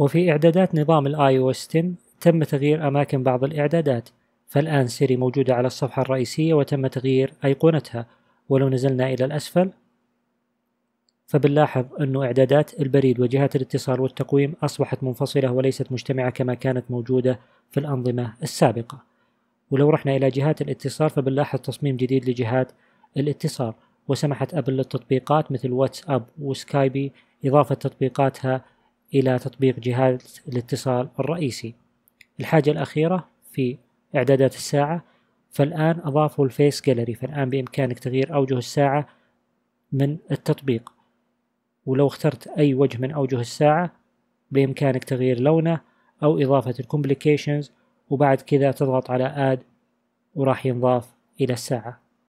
وفي إعدادات نظام الاي او اس 10 تم تغيير أماكن بعض الإعدادات فالآن سيري موجودة على الصفحة الرئيسية وتم تغيير أيقونتها ولو نزلنا إلى الأسفل فبنلاحظ أنه إعدادات البريد وجهات الاتصال والتقويم أصبحت منفصلة وليست مجتمعة كما كانت موجودة في الأنظمة السابقة ولو رحنا إلى جهات الاتصال فبنلاحظ تصميم جديد لجهات الاتصال وسمحت أبل للتطبيقات مثل واتساب وسكايبي إضافة تطبيقاتها إلى تطبيق جهاز الاتصال الرئيسي الحاجة الأخيرة في إعدادات الساعة فالآن أضافوا الفيس جاليري فالآن بإمكانك تغيير أوجه الساعة من التطبيق ولو اخترت أي وجه من أوجه الساعة بإمكانك تغيير لونه أو إضافة الكومبليكيشنز وبعد كذا تضغط على آد وراح ينضاف إلى الساعة